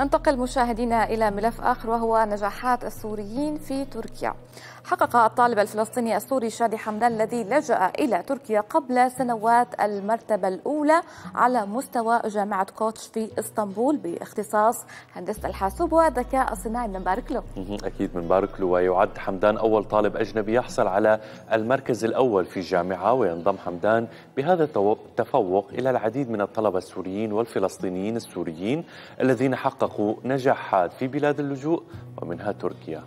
ننتقل مشاهدينا إلى ملف آخر وهو نجاحات السوريين في تركيا حقق الطالب الفلسطيني السوري شادي حمدان الذي لجأ إلى تركيا قبل سنوات المرتبة الأولى على مستوى جامعة كوتش في إسطنبول باختصاص هندسة الحاسوب والذكاء الصناعي بنبارك له أكيد بنبارك له ويعد حمدان أول طالب أجنبي يحصل على المركز الأول في الجامعة وينضم حمدان بهذا التفوق إلى العديد من الطلبة السوريين والفلسطينيين السوريين الذين حققوا حققوا نجاحات في بلاد اللجوء ومنها تركيا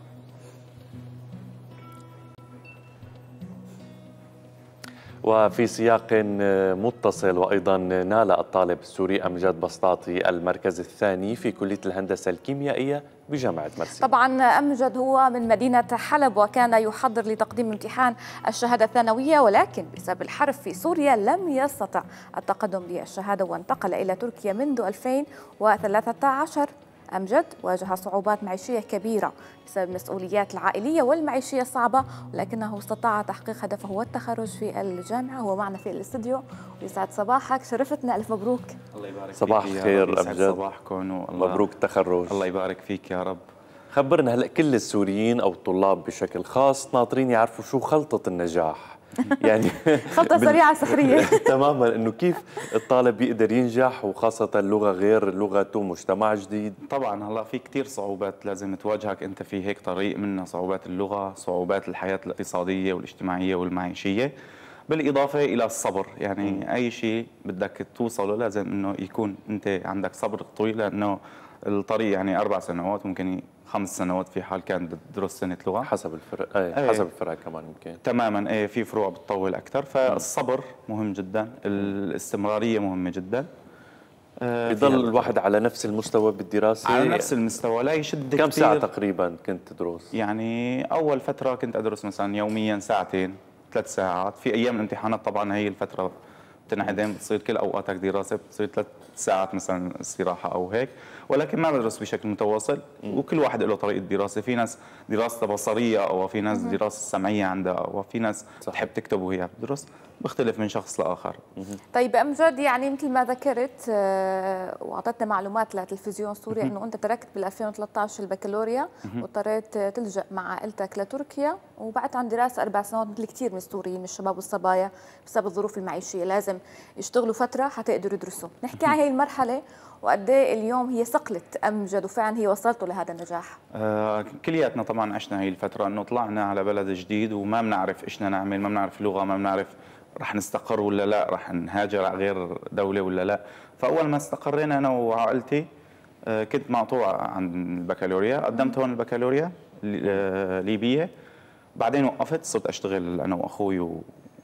وفي سياق آه، متصل وأيضا نال الطالب السوري أمجاد بسطاطي المركز الثاني في كلية الهندسة الكيميائية بجامعة مرسي طبعا أمجد هو من مدينة حلب وكان يحضر لتقديم امتحان الشهادة الثانوية ولكن بسبب الحرب في سوريا لم يستطع التقدم للشهادة وانتقل إلى تركيا منذ 2013 أمجد واجه صعوبات معيشية كبيرة بسبب المسؤوليات العائلية والمعيشية الصعبة ولكنه استطاع تحقيق هدفه والتخرج في الجامعة هو معنا في الاستديو ويسعد صباحك شرفتنا ألف مبروك الله يبارك صباح فيك خير أمجد صباحكم مبروك التخرج الله يبارك فيك يا رب خبرنا هلا كل السوريين او الطلاب بشكل خاص ناطرين يعرفوا شو خلطه النجاح يعني خطه سريعه سحريه تماما انه كيف الطالب بيقدر ينجح وخاصه اللغه غير لغته مجتمع جديد طبعا هلا في كثير صعوبات لازم تواجهك انت في هيك طريق منها صعوبات اللغه صعوبات الحياه الاقتصاديه والاجتماعيه والمعيشيه بالإضافة إلى الصبر يعني م. أي شيء بدك توصله لازم أنه يكون أنت عندك صبر طويل لأنه الطريق يعني أربع سنوات ممكن خمس سنوات في حال كان بتدرس سنه لغه حسب الفرق ايه, أي. حسب الفرق كمان يمكن تماما ايه في فروع بتطول اكثر فالصبر مهم جدا الاستمراريه مهمه جدا آه، بضل الواحد على نفس المستوى بالدراسة على نفس المستوى لا يشد كم ساعة تقريبا كنت تدرس؟ يعني أول فترة كنت أدرس مثلا يوميا ساعتين ثلاث ساعات في أيام الامتحانات طبعا هي الفترة تنعدم بتصير كل اوقاتك دراسه بتصير ثلاث ساعات مثلا استراحه او هيك ولكن ما بدرس بشكل متواصل وكل واحد له طريقه دراسه في ناس دراسه بصريه او في ناس دراسه سمعيه عندها او في ناس تحب تكتب وهي بتدرس بيختلف من شخص لاخر طيب امجد يعني مثل ما ذكرت آه، واعطتنا معلومات لتلفزيون سوريا انه انت تركت بال 2013 البكالوريا واضطريت تلجا مع عائلتك لتركيا وبعد عن دراسه اربع سنوات مثل كثير من السوريين من الشباب والصبايا بسبب الظروف المعيشيه لازم يشتغلوا فتره حتى يقدروا يدرسوا نحكي عن هي المرحله وقد إيه اليوم هي صقلت امجد وفعلا هي وصلته لهذا النجاح آه كلياتنا طبعا عشنا هي الفتره انه طلعنا على بلد جديد وما بنعرف ايش نعمل ما بنعرف لغه ما بنعرف راح نستقر ولا لا راح نهاجر على غير دوله ولا لا فاول ما استقرينا انا وعائلتي آه، كنت مقطوع عن البكالوريا قدمت هون البكالوريا آه، ليبيه بعدين وقفت صرت اشتغل انا واخوي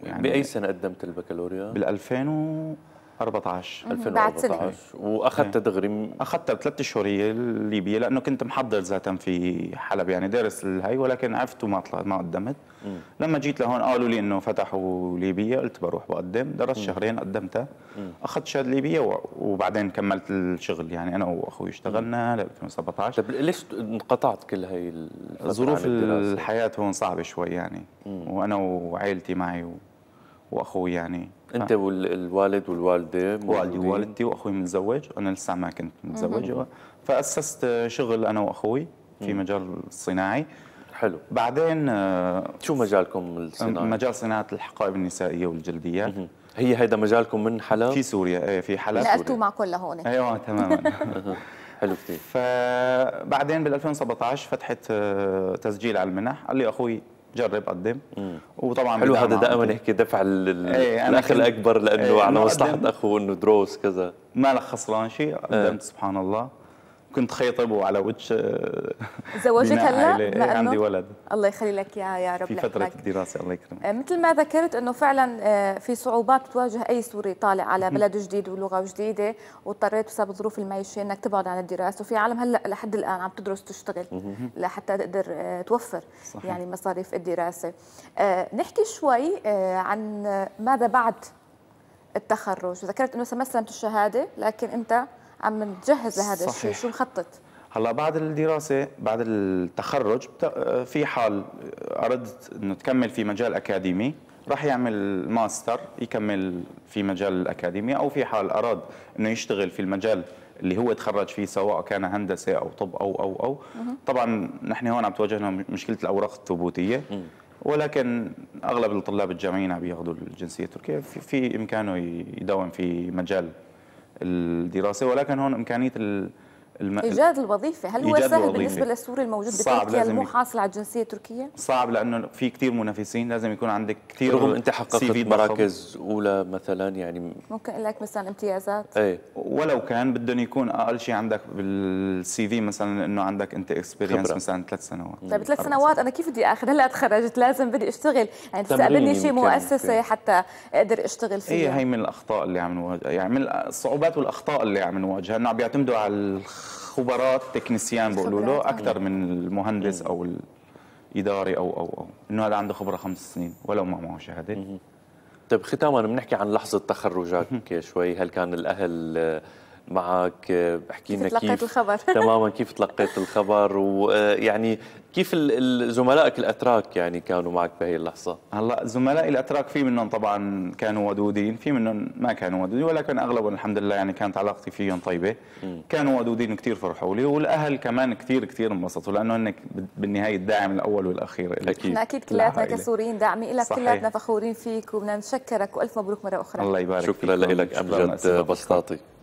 يعني باي سنه قدمت البكالوريا؟ بال 2000 و 14 2014 واخذت إيه. دغري اخذت بثلاث شهور هي الليبيه لانه كنت محضر ذاتا في حلب يعني دارس الهي ولكن عفت وما طلعت ما قدمت لما جيت لهون قالوا لي انه فتحوا ليبيه قلت بروح بقدم درست شهرين قدمتها اخذت شهاده ليبيه وبعدين كملت الشغل يعني انا واخوي اشتغلنا ل 2017 طيب ليش انقطعت كل هي ظروف الحياه هون صعبه شوي يعني وانا وعائلتي معي واخوي يعني انت والوالد والوالده والدي ووالدتي واخوي متزوج انا لسه ما كنت متزوج فاسست شغل انا واخوي في مجال الصناعي حلو بعدين آه، شو مجالكم الصناعي؟ مجال صناعه الحقائب النسائيه والجلديات هي هيدا مجالكم من حلب؟ في سوريا ايه في حلب نقلتوا معكم لهون ايوه آه، تماما حلو كثير فبعدين بال 2017 فتحت آه، تسجيل على المنح قال لي اخوي جرب قدم إيه. وطبعا حلو هذا دائما هيك دفع إيه، الاخ الاكبر لانه إيه، على مصلحه اخوه انه دروس كذا ما لك خسران شيء قدمت سبحان الله كنت خيطب على وجه آه، زوجك هلا إيه، عندي ولد الله يخلي لك اياه يا رب في فتره لك. الدراسه الله يكرمك آه، مثل ما ذكرت انه فعلا آه، في صعوبات بتواجه اي سوري طالع على بلد جديد ولغه جديده واضطريت بسبب ظروف المعيشيه انك تبعد عن الدراسه وفي عالم هلا لحد الان عم تدرس تشتغل لحتى تقدر توفر صحيح. يعني مصاريف الدراسه نحكي شوي عن ماذا بعد التخرج ذكرت انه مثلا الشهاده لكن انت عم نتجهز لهذا الشيء شو مخطط؟ هلا بعد الدراسه بعد التخرج في حال اردت انه تكمل في مجال اكاديمي راح يعمل ماستر يكمل في مجال الاكاديمي او في حال اراد انه يشتغل في المجال اللي هو تخرج فيه سواء كان هندسه او طب او او او طبعا نحن هون عم تواجهنا مشكله الاوراق الثبوتيه ولكن اغلب الطلاب الجامعيين عم ياخذوا الجنسيه التركيه في, في امكانه يداوم في مجال الدراسه ولكن هون امكانيه الم... ايجاد الوظيفه هل هو سهل الوظيفة. بالنسبه للسوري الموجود بتركيا مو حاصل على الجنسيه التركيه صعب لانه في كثير منافسين لازم يكون عندك كثير رغم انت حققت مراكز اولى مثلا يعني ممكن لك مثلا امتيازات ايه ولو كان بدهم يكون اقل شيء عندك بالسي في مثلا انه عندك انت اكسبيرينس مثلا ثلاث سنوات طيب ثلاث سنوات انا كيف بدي اخذ هلا تخرجت لازم بدي اشتغل يعني تستقبلني شيء مؤسسه حتى اقدر اشتغل إيه، فيها هي هي من الاخطاء اللي عم نواجهها يعني من الصعوبات والاخطاء اللي عم نواجهها انه عم بيعتمدوا على خبراء تكنسيان بيقولوا له آه. اكثر من المهندس إيه. او الاداري او او او انه هذا عنده خبره خمس سنين ولو ما معه شهاده طيب ختاما بنحكي عن لحظه تخرجك شوي هل كان الاهل آه، معك بحكي لنا كيف تلقيت الخبر تماما كيف تلقيت الخبر ويعني آه، كيف زملائك الاتراك يعني كانوا معك بهي اللحظه؟ هلا زملائي الاتراك في منهم طبعا كانوا ودودين، في منهم ما كانوا ودودين ولكن اغلبهم الحمد لله يعني كانت علاقتي فيهم طيبه، م. كانوا ودودين كثير فرحوا لي والاهل كمان كثير كثير انبسطوا لانه هن بالنهايه الداعم الاول والاخير لك اكيد احنا اكيد كلياتنا كسوريين داعمين لك كلياتنا فخورين فيك وبدنا نشكرك والف مبروك مره اخرى الله يبارك شكرا لك امجد بسطاطي